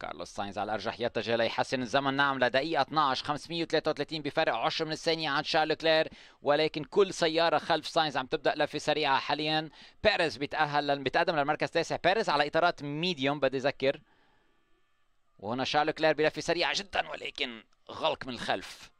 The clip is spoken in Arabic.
كارلوس ساينز على الارجح يتجه ليحسن الزمن نعم لدقيقه 12 533 بفرق عشر من الثانيه عن شارل كلير ولكن كل سياره خلف ساينز عم تبدا لفه سريعه حاليا بيريز بيتاهل بيتقدم للمركز التاسع بيريز على اطارات ميديوم بدي اذكر وهنا شارل كلير بلفه سريعه جدا ولكن غلق من الخلف